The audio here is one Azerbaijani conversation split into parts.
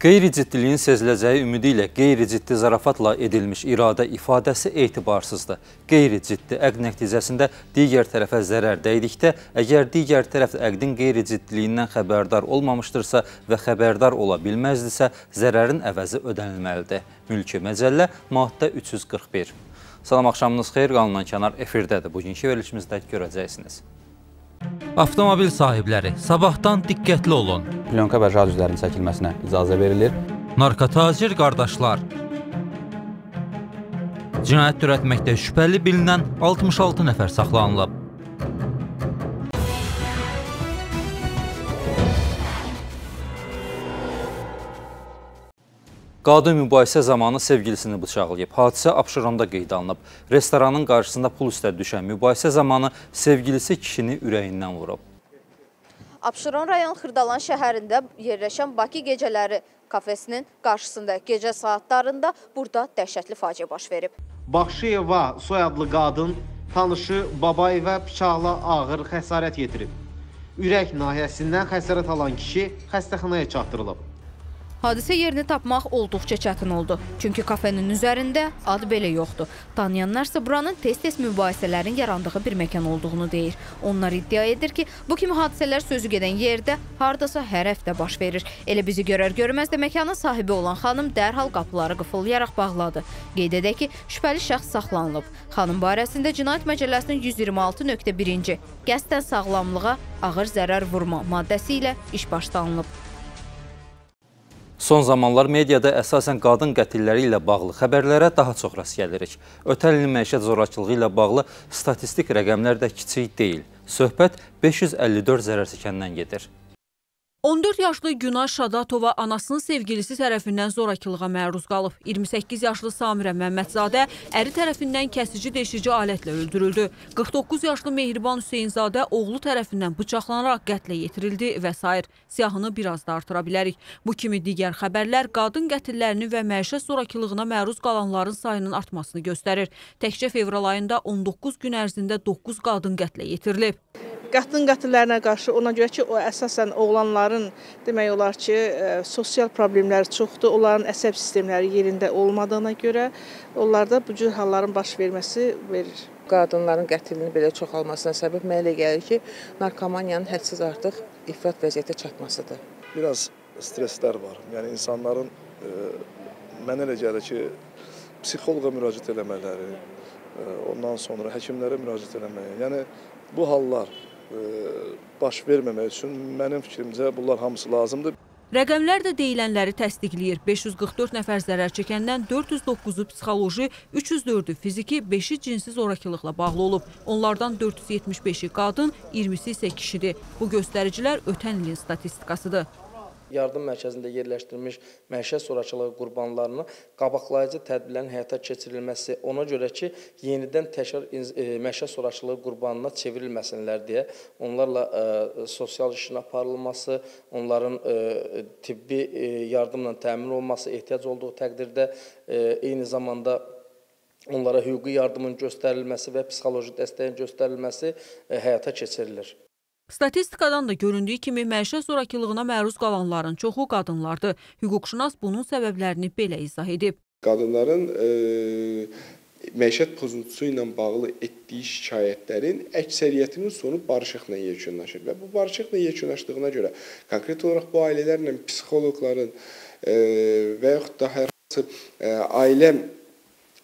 Qeyri-ciddiliyin seziləcəyi ümidi ilə qeyri-ciddi zarafatla edilmiş iradə ifadəsi etibarsızdır. Qeyri-ciddi əqd nəticəsində digər tərəfə zərər dəydikdə, əgər digər tərəf əqdin qeyri-ciddiliyindən xəbərdar olmamışdırsa və xəbərdar ola bilməzdirsə, zərərin əvəzi ödənilməlidir. Mülki məcəllə, maddə 341. Salam axşamınız xeyir, qanunan kənar efirdədir. Bugünkü verilişimizdə görəcəksiniz. Avtomobil sahibləri, sabahdan diqqətli olun. Plyonka və jal üzlərinin çəkilməsinə icazə verilir. Narkotacir qardaşlar. Cinayət törətməkdə şübhəli bilinən 66 nəfər saxlanılıb. Qadın mübahisə zamanı sevgilisini bıçaqlayıb. Hadisə Abşeronda qeyd alınıb. Restoranın qarşısında pul istədi düşən mübahisə zamanı sevgilisi kişini ürəyindən vurub. Abşeron rayon Xırdalan şəhərində yerləşən Bakı gecələri kafesinin qarşısında gecə saatlarında burada dəhşətli faciə baş verib. Baxşıyeva soyadlı qadın tanışı Babayevə bıçaqla ağır xəsarət yetirib. Ürək nahiyəsindən xəsarət alan kişi xəstəxanaya çatdırılıb. Hadisə yerini tapmaq olduqca çətin oldu. Çünki kafenin üzərində ad belə yoxdur. Tanıyanlar isə buranın tez-tez mübahisələrin yarandığı bir məkan olduğunu deyir. Onlar iddia edir ki, bu kimi hadisələr sözü gedən yerdə hardasa hər həftə baş verir. Elə bizi görər görməz də məkanın sahibi olan xanım dərhal qapıları qıfıllayaraq bağladı. Qeyd edək ki, şübhəli şəxs saxlanılıb. Xanım barəsində Cinayət Məcəlləsinin 126.1-ci qəsdən sağlamlığa ağır zərər vurma maddəsi ilə iş başlanılıb. Son zamanlar mediada əsasən qadın qətilləri ilə bağlı xəbərlərə daha çox rast gəlirik. Ötən ilin məişət zorakılığı ilə bağlı statistik rəqəmlər də kiçik deyil. Söhbət 554 zərər çəkəndən gedir. 14 yaşlı Günay Şadatova anasının sevgilisi tərəfindən zorakılığa məruz qalıb. 28 yaşlı Samirə Məmmədzadə əri tərəfindən kəsici deşici alətlə öldürüldü. 49 yaşlı Mehriban Hüseynzadə oğlu tərəfindən bıçaqlanaraq qətlə yetirildi və s. Siyahını biraz da artıra bilərik. Bu kimi digər xəbərlər qadın qətillərinin və məişət zorakılığına məruz qalanların sayının artmasını göstərir. Təkcə fevral ayında 19 gün ərzində 9 qadın qətlə yetirilib qadın qatillərinə qarşı ona görə ki, o əsasən oğlanların demək olar ki, e, sosial problemləri çoxdur. Onların əsəb sistemləri yerində olmadığına görə onlarda bu cür halların baş verməsi verir. Qadınların qətlinin belə çoxalmasına səbəb mənə elə gəlir ki, narkomaniyanın hədsiz artıq ifrat vəziyyətə çatmasıdır. Biraz stresslər var. Yəni insanların ə, e, mənə elə gəlir ki, psixoloqa müraciət eləmələri, e, ondan sonra həkimlərə müraciət eləməyə. Yəni bu hallar E, baş verməmək üçün mənim fikrimcə bunlar hamısı lazımdır. Rəqəmlər də deyilənləri təsdiqləyir. 544 nəfər zərər çəkəndən 409-u psixoloji, 304-ü fiziki, 5-i cinsiz orakılıqla bağlı olub. Onlardan 475-i qadın, 20-si isə kişidir. Bu göstəricilər ötən ilin statistikasıdır. Yardım mərkəzində yerləşdirilmiş məişət zorakılığı qurbanlarını qabaqlayıcı tədbirlərin həyata keçirilməsi, ona görə ki, yenidən təkrar e, məişət zorakılığı qurbanına çevrilməsinlər deyə onlarla e, sosial işin aparılması, onların e, tibbi yardımla təmin olunması ehtiyac olduğu təqdirdə eyni zamanda onlara hüquqi yardımın göstərilməsi və psixoloji dəstəyin göstərilməsi həyata keçirilir. Statistikadan da göründüyü kimi məişət zorakılığına məruz qalanların çoxu qadınlardır. Hüquqşünas bunun səbəblərini belə izah edib. Qadınların e, məişət pozuntusu ilə bağlı etdiyi şikayətlərin əksəriyyətinin sonu barışıqla yekunlaşır və bu barışıqla yekunlaşdığına görə konkret olaraq bu ailələrlə psixoloqların e, və yaxud da hər hansı e, ailəm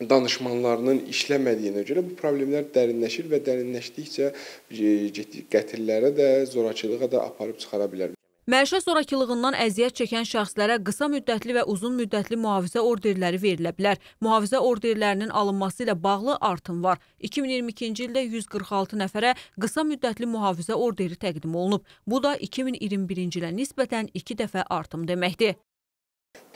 danışmanlarının işləmədiyinə görə bu problemlər dərinləşir və dərinləşdikcə e, qətillərə də, zorakılığa da aparıb çıxara bilər. Məişə zorakılığından əziyyət çəkən şəxslərə qısa müddətli və uzun müddətli mühafizə orderləri verilə bilər. Mühafizə orderlərinin alınması ilə bağlı artım var. 2022-ci ildə 146 nəfərə qısa müddətli mühafizə orderi təqdim olunub. Bu da 2021-ci ilə nisbətən 2 dəfə artım deməkdir.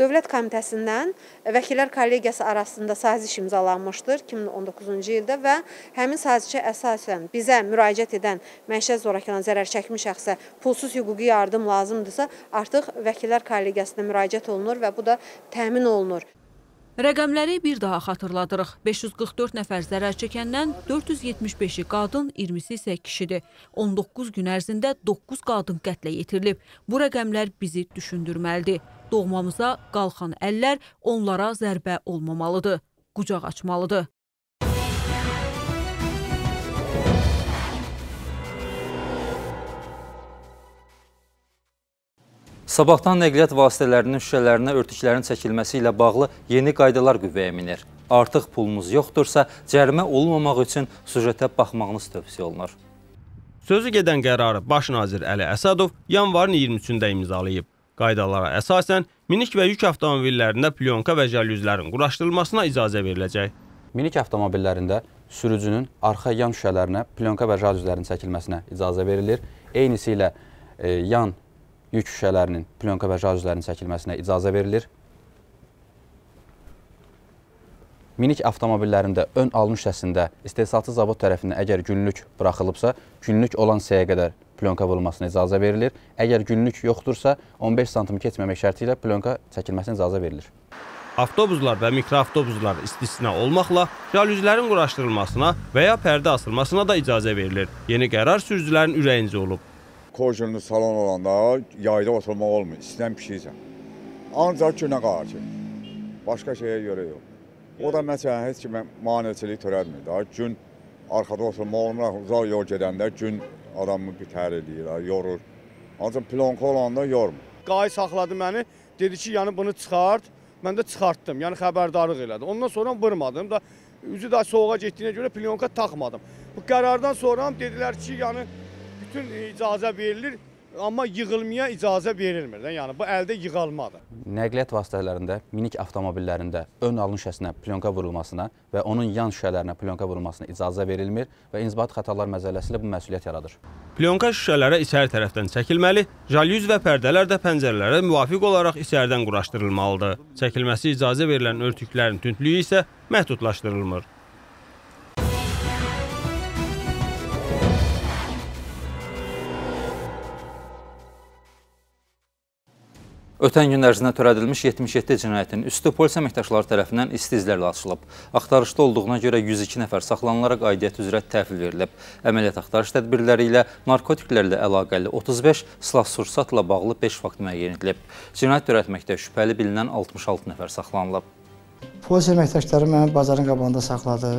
Dövlət Komitəsindən Vəkillər Kollegiyası arasında saziş imzalanmışdır 2019-cu ildə və həmin sazişə əsasən bizə müraciət edən məişət zorakılığına zərər çəkmiş şəxsə pulsuz hüquqi yardım lazımdırsa, artıq Vəkillər Kollegiyasına müraciət olunur və bu da təmin olunur. Rəqəmləri bir daha xatırladırıq. 544 nəfər zərər çəkəndən 475-i qadın, 20-si isə kişidir. 19 gün ərzində 9 qadın qətlə yetirilib. Bu rəqəmlər bizi düşündürməlidir. Doğmamıza qalxan əllər onlara zərbə olmamalıdır, qucaq açmalıdır. Sabahdan nəqliyyat vasitələrinin şüşələrinə örtüklərin çəkilməsi ilə bağlı yeni qaydalar qüvvəyə minir. Artıq pulunuz yoxdursa, cərimə olmamaq üçün sücətə baxmağınız tövsiyə olunur. Sözü gedən qərarı Baş nazir Əli Əsədov yanvarın 23-də imzalayıb. Qaydalara əsasən minik və yük avtomobillərində plyonka və jalüzlərin quraşdırılmasına icazə veriləcək. Minik avtomobillərində sürücünün arxa yan şüşələrinə plyonka və jalüzlərin çəkilməsinə icazə verilir. Eynisi ilə e, yan yük şüşələrinin plyonka və jalüzlərin çəkilməsinə icazə verilir. minik avtomobillərində ön alın şüşəsində istehsalçı zavod tərəfindən əgər günlük buraxılıbsa, günlük olan sayəyə qədər plonka vurulmasına icazə verilir. Əgər günlük yoxdursa, 15 sm keçməmək şərti ilə plonka çəkilməsinə icazə verilir. Avtobuslar və mikroavtobuslar istisna olmaqla jalüzlərin quraşdırılmasına və ya pərdə asılmasına da icazə verilir. Yeni qərar sürücülərin ürəyincə olub. Kojurlu salon olanda yayda oturmaq olmur, istəyən pişirsən. Ancaq günə qarşı. Başqa şeyə görə yox. O da məsələn heç kimə maneçilik törətmir. Daha gün arxada oturmaqla uzaq yol gedəndə gün adamı bitər eləyir, yorur. Ancaq plonka olanda yormur. Qay saxladı məni, dedi ki, yəni bunu çıxart. Mən də çıxartdım, yəni xəbərdarlıq elədim. Ondan sonra vurmadım da, üzü də soğuğa getdiyinə görə plonka taxmadım. Bu qərardan sonra dedilər ki, yəni bütün icazə verilir, Amma yığılmaya icazə verilmir də, yəni bu əldə yığılmadır. Nəqliyyat vasitələrində, minik avtomobillərində ön alın şüşəsinə plyonka vurulmasına və onun yan şüşələrinə plyonka vurulmasına icazə verilmir və inzibati xətalar məzəlləsi ilə bu məsuliyyət yaradır. Plyonka şüşələrə içəri tərəfdən çəkilməli, jalyuz və pərdələr də pəncərələrə müvafiq olaraq içəridən quraşdırılmalıdır. Çəkilməsi icazə verilən örtüklərin tündlüyü isə məhdudlaşdırılmır. Ötən gün ərzində törədilmiş 77 cinayətin üstü polis əməkdaşları tərəfindən isti izlərlə açılıb. Axtarışda olduğuna görə 102 nəfər saxlanılaraq aidiyyət üzrə təhvil verilib. Əməliyyat axtarış tədbirləri ilə narkotiklərlə əlaqəli 35, silah-sursatla bağlı 5 fakt müəyyən edilib. Cinayət törətməkdə şübhəli bilinən 66 nəfər saxlanılıb. Polis əməkdaşları məni bazarın qabağında saxladı,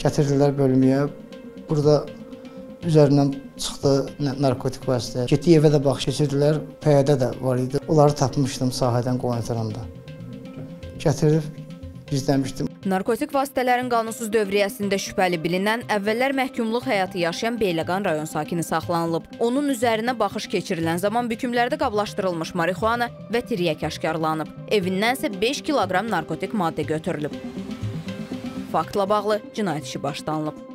gətirdilər bölməyə. Burada üzərindən çıxdı narkotik vasitə. Getdi evə də baxış keçirdilər, pəyədə də var idi. Onları tapmışdım sahədən qoyuntaramda. Gətirib gizləmişdim. Narkotik vasitələrin qanunsuz dövriyyəsində şübhəli bilinən, əvvəllər məhkumluq həyatı yaşayan Beyləqan rayon sakini saxlanılıb. Onun üzərinə baxış keçirilən zaman bükümlərdə qablaşdırılmış marixuana və tiryək aşkarlanıb. Evindən isə 5 kiloqram narkotik maddə götürülüb. Faktla bağlı cinayət işi başlanılıb.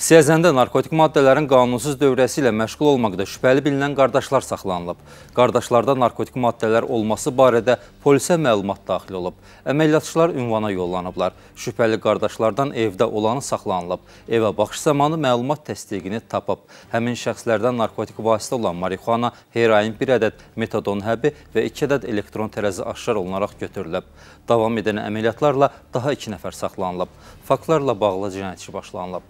Siyəzəndə narkotik maddələrin qanunsuz dövrəsi ilə məşğul olmaqda şübhəli bilinən qardaşlar saxlanılıb. Qardaşlarda narkotik maddələr olması barədə polisə məlumat daxil olub. Əməliyyatçılar ünvana yollanıblar. Şübhəli qardaşlardan evdə olanı saxlanılıb. Evə baxış zamanı məlumat təsdiqini tapıb. Həmin şəxslərdən narkotik vasitə olan marixuana, herain bir ədəd metadon həbi və iki ədəd elektron tərəzi aşkar olunaraq götürülüb. Davam edən əməliyyatlarla daha iki nəfər saxlanılıb. Faktlarla bağlı cinayətçi başlanılıb.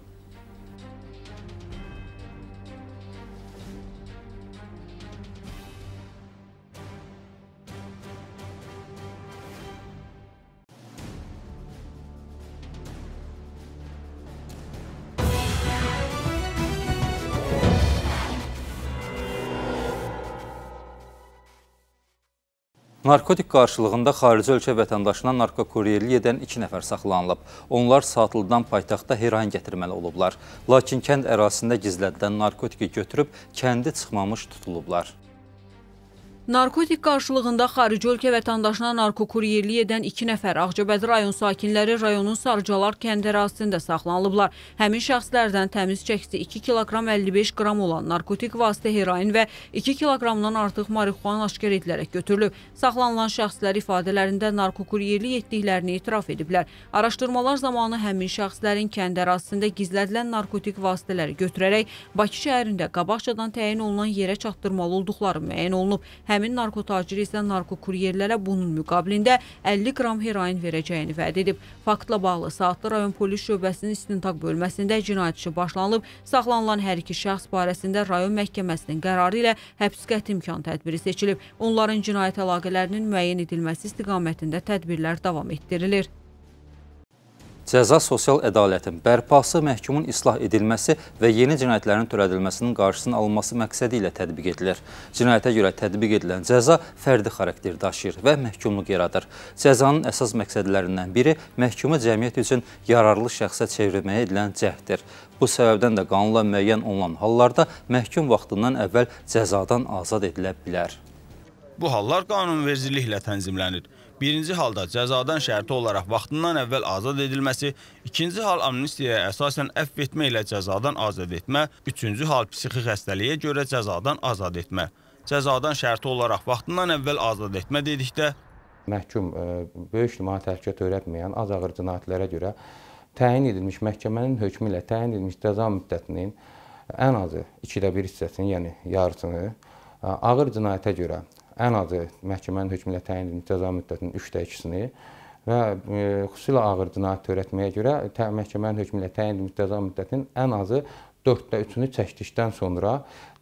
Narkotik qarşılığında xarici ölkə vətəndaşına narkokuryerlik edən iki nəfər saxlanılıb. Onlar satıldan paytaxta heroin gətirməli olublar. Lakin kənd ərazisində gizlədilən narkotiki götürüb kəndi çıxmamış tutulublar. Narkotik qarşılığında xarici ölkə vətəndaşına narkokuryerlik edən iki nəfər Ağcabədi rayon sakinləri rayonun Sarıcalar kəndi ərazisində saxlanılıblar. Həmin şəxslərdən təmiz çəkisi 2 kiloqram 55 qram olan narkotik vasitə heroin və 2 kiloqramdan artıq marixuan aşkar edilərək götürülüb. Saxlanılan şəxslər ifadələrində narkokuryerlik etdiklərini etiraf ediblər. Araşdırmalar zamanı həmin şəxslərin kənd ərazisində gizlədilən narkotik vasitələri götürərək Bakı şəhərində qabaqcadan təyin olunan yerə çatdırmalı olduqları müəyyən olunub. Həmin narkotaciri isə narkokuryerlərə bunun müqabilində 50 qram heroin verəcəyini vəd edib. Faktla bağlı Saatlı rayon polis şöbəsinin istintaq bölməsində cinayət işi başlanılıb. Saxlanılan hər iki şəxs barəsində rayon məhkəməsinin qərarı ilə həbs qəti imkan tədbiri seçilib. Onların cinayət əlaqələrinin müəyyən edilməsi istiqamətində tədbirlər davam etdirilir. Cəza sosial ədalətin bərpası, məhkumun islah edilməsi və yeni cinayətlərin törədilməsinin qarşısının alınması məqsədi ilə tətbiq edilir. Cinayətə görə tətbiq edilən cəza fərdi xarakter daşıyır və məhkumluq yaradır. Cəzanın əsas məqsədlərindən biri məhkumu cəmiyyət üçün yararlı şəxsə çevirməyə edilən cəhddir. Bu səbəbdən də qanunla müəyyən olunan hallarda məhkum vaxtından əvvəl cəzadan azad edilə bilər. Bu hallar qanunvericiliklə tənzimlənir. Birinci halda cəzadan şərti olaraq vaxtından əvvəl azad edilməsi, ikinci hal amnistiyaya əsasən əfv etmə ilə cəzadan azad etmə, üçüncü hal psixi xəstəliyə görə cəzadan azad etmə. Cəzadan şərti olaraq vaxtından əvvəl azad etmə dedikdə məhkum e, böyük ictimai təhlükət törətməyən az ağır cinayətlərə görə təyin edilmiş məhkəmənin hökmü ilə təyin edilmiş cəza müddətinin ən azı 2-də 1 hissəsini, yəni yarısını e, ağır cinayətə görə ən azı məhkəmənin hökmü ilə təyin edilmiş cəza müddətinin 3də 2-sini və e, xüsusilə ağır cinayət törətməyə görə məhkəmənin hökmü ilə təyin edilmiş cəza müddətinin ən azı 4-də 3-ünü çəkdikdən sonra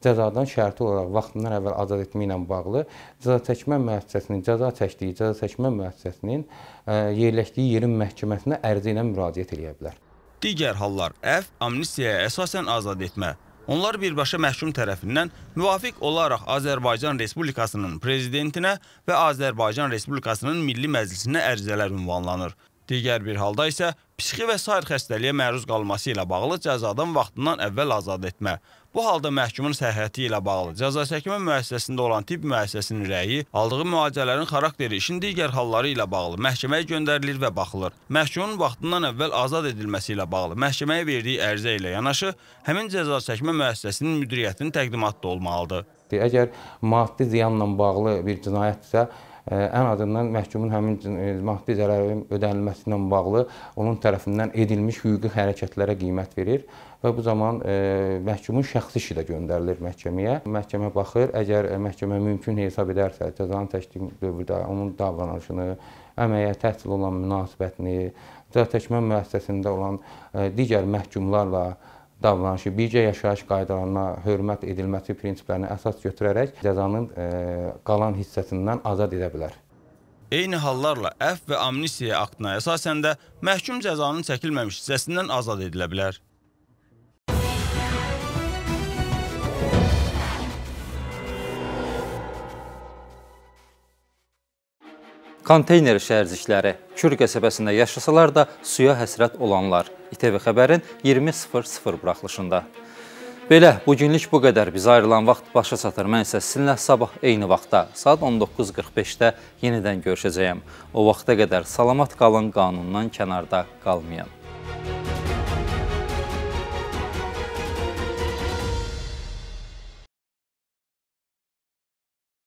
cəzadan şərti olaraq vaxtından əvvəl azad etmə ilə bağlı cəza çəkmə müəssisəsinin cəza çəkdiyi cəza çəkmə müəssisəsinin e, yerləşdiyi yerin məhkəməsinə ərzi ilə müraciət edə bilər. Digər hallar əf, amnistiyaya əsasən azad etmə Onlar birbaşa məhkum tərəfindən müvafiq olaraq Azərbaycan Respublikasının prezidentinə və Azərbaycan Respublikasının Milli Məclisinə ərizələr ünvanlanır. Digər bir halda isə psixi və sair xəstəliyə məruz qalması ilə bağlı cəzadan vaxtından əvvəl azad etmə. Bu halda məhkumun səhhəti ilə bağlı cəza çəkmə müəssisəsində olan tibb müəssisəsinin rəyi, aldığı müalicələrin xarakteri, işin digər halları ilə bağlı məhkəməyə göndərilir və baxılır. Məhkumun vaxtından əvvəl azad edilməsi ilə bağlı məhkəməyə verdiyi ərizə ilə yanaşı, həmin cəza çəkmə müəssisəsinin müdiriyyətinin təqdimatı da olmalıdır. Əgər maddi ziyanla bağlı bir cinayətdirsə, ən azından məhkumun həmin e, maddi zərərin ödənilməsi ilə bağlı onun tərəfindən edilmiş hüquqi hərəkətlərə qiymət verir və bu zaman e, məhkumun şəxsi işi də göndərilir məhkəməyə. Məhkəmə baxır, əgər e, məhkəmə mümkün hesab edərsə, cəzanın təşkil dövrdə onun davranışını, əməyə təhsil olan münasibətini, cəzaçəkmə müəssisəsində olan digər məhkumlarla davranışı, birgə yaşayış qaydalarına hörmət edilməsi prinsiplərini əsas götürərək cəzanın e, qalan hissəsindən azad edə bilər. Eyni hallarla əf və amnistiya aktına əsasən də məhkum cəzanın çəkilməmiş hissəsindən azad edilə bilər. Konteyner şəhərcikləri Kür qəsəbəsində yaşasalar da suya həsrət olanlar – TV xəbərin 20.00 buraxılışında. Belə, bugünlük bu qədər. Biz ayrılan vaxt başa çatır. Mən isə sizinlə sabah eyni vaxtda, saat 19.45-də yenidən görüşəcəyəm. O vaxta qədər salamat qalın, qanundan kənarda qalmayın.